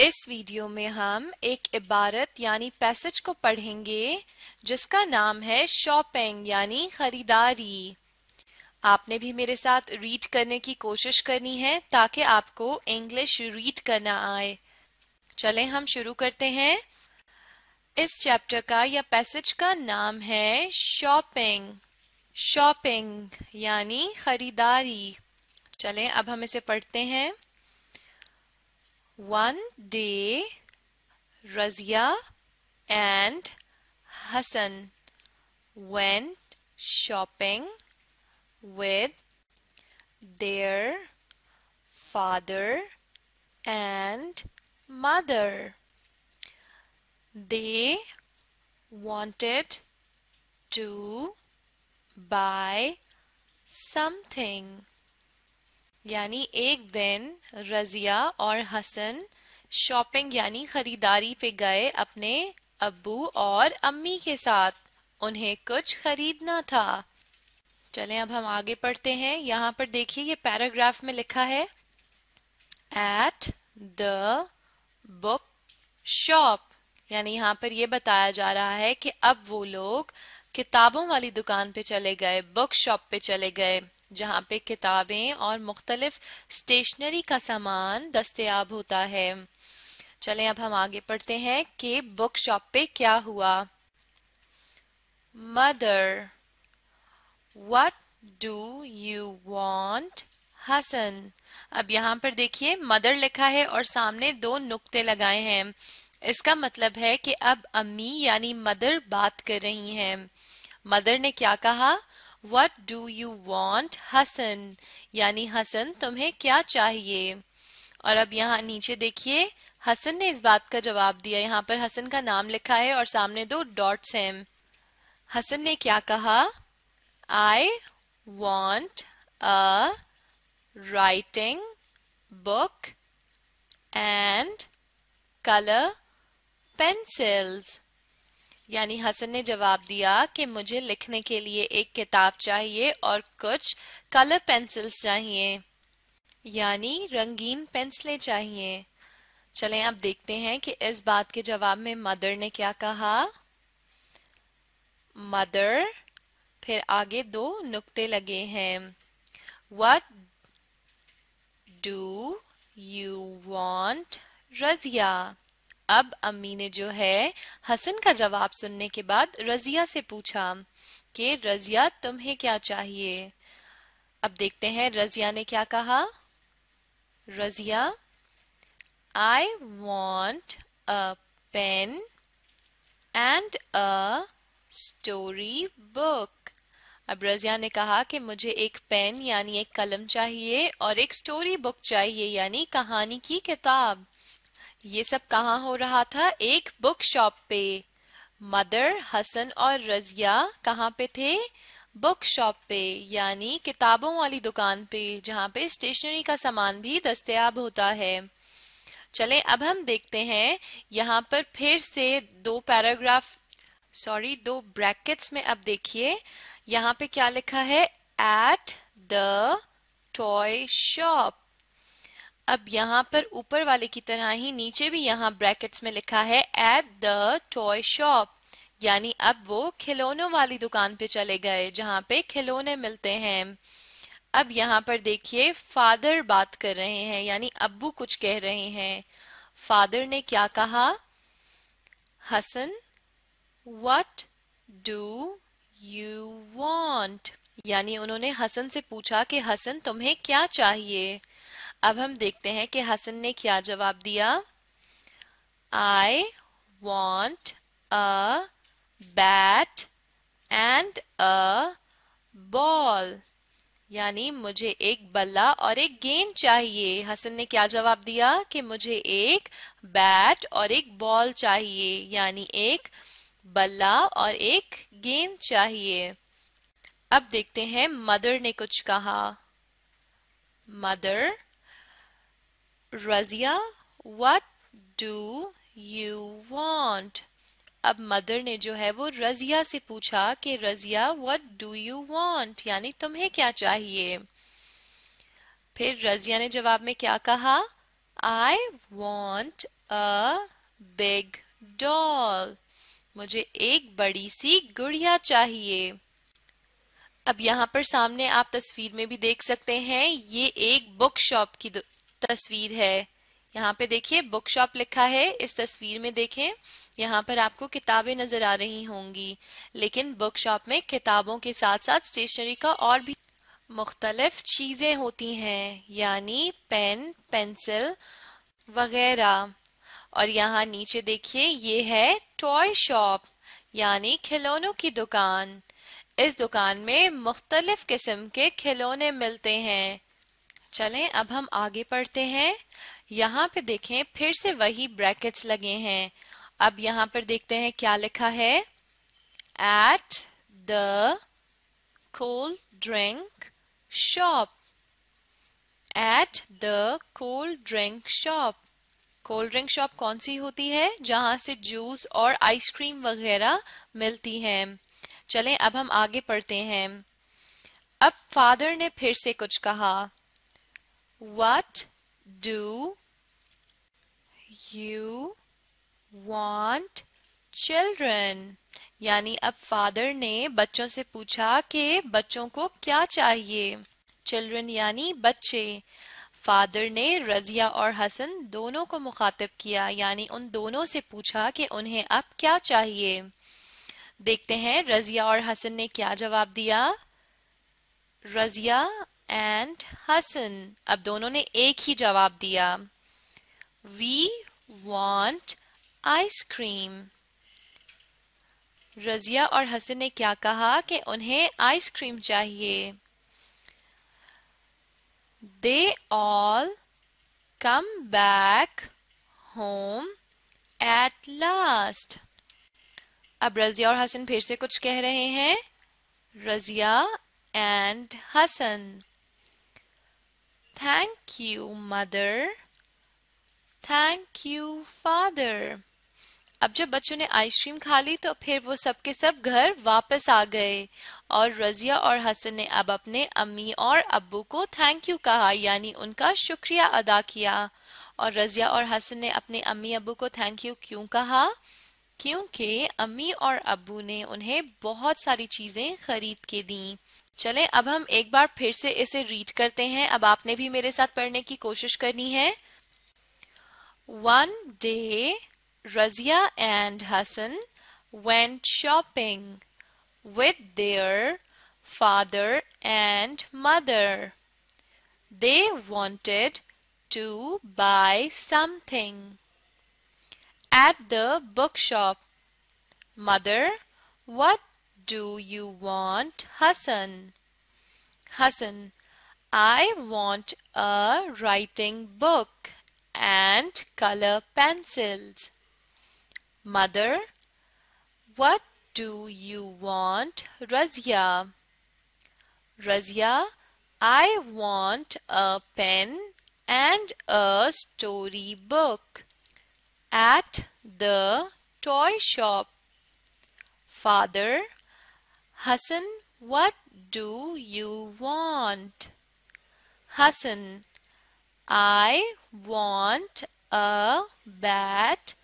इस वीडियो में हम एक इबारत यानी पैसेज को पढ़ेंगे जिसका नाम है शॉपिंग यानी खरीदारी आपने भी मेरे साथ रीड करने की कोशिश करनी है ताकि आपको इंग्लिश रीड करना आए चलें हम शुरू करते हैं इस चैप्टर का या पैसेज का नाम है शॉपिंग शॉपिंग यानी खरीदारी चलें अब हम इसे पढ़ते हैं One day, Razia and Hassan went shopping with their father and mother. They wanted to buy something. यानी एक दिन रजिया और हसन शॉपिंग यानी खरीदारी पे गए अपने अब्बू और अम्मी के साथ उन्हें कुछ खरीदना था चलें अब हम आगे पढ़ते हैं यहाँ पर देखिए ये पैराग्राफ में लिखा है एट द बुक शॉप यानी यहाँ पर ये बताया जा रहा है कि अब वो लोग किताबों वाली दुकान पे चले गए बुक शॉप पे चले गए जहाँ पे किताबें और मुख्तलिफ स्टेशनरी का सामान दस्तयाब होता है चलें अब हम आगे पढ़ते हैं कि बुक शॉप पे क्या हुआ mother what do you want Hasan अब यहाँ पर देखिए मदर लिखा है और सामने दो नुक्ते लगाए हैं इसका मतलब है कि अब अम्मी यानी मदर बात कर रही हैं मदर ने क्या कहा what do you want Hasan यानी हसन तुम्हें क्या चाहिए और अब यहाँ नीचे देखिए हसन ने इस बात का जवाब दिया यहाँ पर हसन का नाम लिखा है और सामने दो डॉट्स हैं हसन ने क्या कहा I want a writing book and colour pencils यानी हसन ने जवाब दिया कि मुझे लिखने के लिए एक किताब चाहिए और कुछ कलर पेंसिल्स चाहिए यानी रंगीन पेंसिलें चाहिए चलें अब देखते हैं कि इस बात के जवाब में मदर ने क्या कहा मदर फिर आगे दो नुक्ते लगे हैं what do you want Razia अब अम्मी ने जो है हसन का जवाब सुनने के बाद रजिया से पूछा कि रजिया तुम्हें क्या चाहिए अब देखते हैं रजिया ने क्या कहा Razia I want a pen and a story book अब रजिया ने कहा कि मुझे एक पेन यानी एक कलम चाहिए और एक स्टोरी बुक चाहिए यानी कहानी की किताब ये सब कहाँ हो रहा था एक बुक शॉप पे मदर हसन और रजिया कहाँ पे थे बुक शॉप पे यानी किताबों वाली दुकान पे जहाँ पे स्टेशनरी का सामान भी दस्तियाब होता है चले अब हम देखते हैं यहाँ पर फिर से दो पैराग्राफ सॉरी दो ब्रैकेट्स में अब देखिए यहाँ पे क्या लिखा है एट द टॉय शॉप अब यहाँ पर ऊपर वाले की तरह ही नीचे भी यहाँ ब्रैकेट्स में लिखा है एट द टॉय शॉप यानी अब वो खिलौनों वाली दुकान पे चले गए जहाँ पे खिलौने मिलते हैं अब यहाँ पर देखिए फादर बात कर रहे हैं यानी अब्बू कुछ कह रहे हैं फादर ने क्या कहा Hasan what do you want यानी उन्होंने हसन से पूछा कि हसन तुम्हें क्या चाहिए अब हम देखते हैं कि हसन ने क्या जवाब दिया I want a bat and a ball यानी मुझे एक बल्ला और एक गेंद चाहिए हसन ने क्या जवाब दिया कि मुझे एक बैट और एक बॉल चाहिए यानी एक बल्ला और एक गेंद चाहिए अब देखते हैं मदर ने कुछ कहा mother Razia what do you want अब मदर ने जो है वो रजिया से पूछा कि Razia what do you want यानी तुम्हें क्या चाहिए फिर रजिया ने जवाब में क्या कहा I want a big doll मुझे एक बड़ी सी गुड़िया चाहिए अब यहाँ पर सामने आप तस्वीर में भी देख सकते हैं ये एक बुक शॉप की तस्वीर है यहाँ पे देखिए बुक शॉप लिखा है इस तस्वीर में देखें यहाँ पर आपको किताबें नजर आ रही होंगी लेकिन बुक शॉप में किताबों के साथ साथ स्टेशनरी का और भी मुख्तलिफ चीजें होती हैं यानी पेन पेंसिल वगैरह और यहाँ नीचे देखिए ये है टॉय शॉप यानी खिलौनों की दुकान इस दुकान में मुख्तलिफ किस्म के खिलौने मिलते हैं चलें अब हम आगे पढ़ते हैं यहाँ पे देखें फिर से वही ब्रैकेट्स लगे हैं अब यहाँ पर देखते हैं क्या लिखा है at the cold drink shop at the cold drink shop cold drink shop कौन सी होती है जहां से जूस और आइसक्रीम वगैरह मिलती है चलें अब हम आगे पढ़ते हैं अब फादर ने फिर से कुछ कहा What do you want children? यानी अब फादर ने बच्चों से पूछा कि बच्चों को क्या चाहिए चिल्ड्रन यानी बच्चे फादर ने रजिया और हसन दोनों को मुखातिब किया यानी उन दोनों से पूछा कि उन्हें अब क्या चाहिए देखते हैं रजिया और हसन ने क्या जवाब दिया रजिया एंड हसन अब दोनों ने एक ही जवाब दिया वी वॉन्ट आइसक्रीम रजिया और हसन ने क्या कहा कि उन्हें आइसक्रीम चाहिए they all come back home at last अब रजिया और हसन फिर से कुछ कह रहे हैं Razia and Hasan Thank you, mother. Thank you, father. अब जब बच्चों ने आइसक्रीम खा ली तो फिर वो सबके सब घर वापस आ गए और रजिया और हसन ने अब अपने अम्मी और अब्बू को थैंक यू कहा यानी उनका शुक्रिया अदा किया और रजिया और हसन ने अपने अम्मी अब्बू को थैंक यू क्यों कहा क्योंकि अम्मी और अब्बू ने उन्हें बहुत सारी चीजें खरीद के दी चलें अब हम एक बार फिर से इसे रीड करते हैं अब आपने भी मेरे साथ पढ़ने की कोशिश करनी है one day Razia and Hasan went shopping with their father and mother they wanted to buy something at the book shop mother what do you want, Hassan? Hassan, I want a writing book and color pencils. Mother, what do you want, Razia? Razia, I want a pen and a story book at the toy shop. Father, Hassan, what do you want? Hassan, I want a bat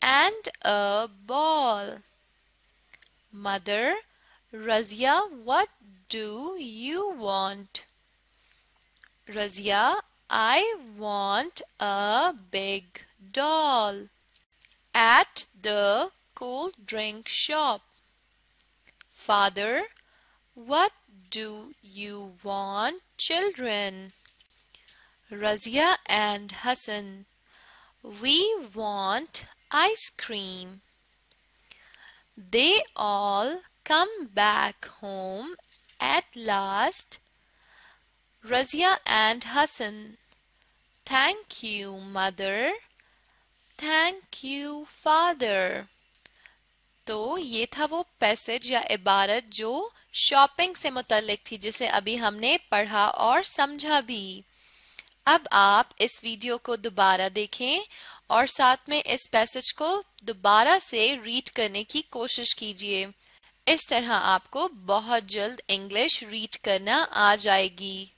and a ball. Mother, Razia, what do you want? Razia, I want a big doll. At the cool drink shop. Father, what do you want, children? Razia and Hassan, we want ice cream. They all come back home at last. Razia and Hassan, thank you, mother. Thank you, father. तो ये था वो passage या इबारत जो shopping से मुतलिक थी जिसे अभी हमने पढ़ा और समझा भी अब आप इस वीडियो को दोबारा देखें और साथ में इस पैसेज को दोबारा से रीड करने की कोशिश कीजिए इस तरह आपको बहुत जल्द इंग्लिश रीड करना आ जाएगी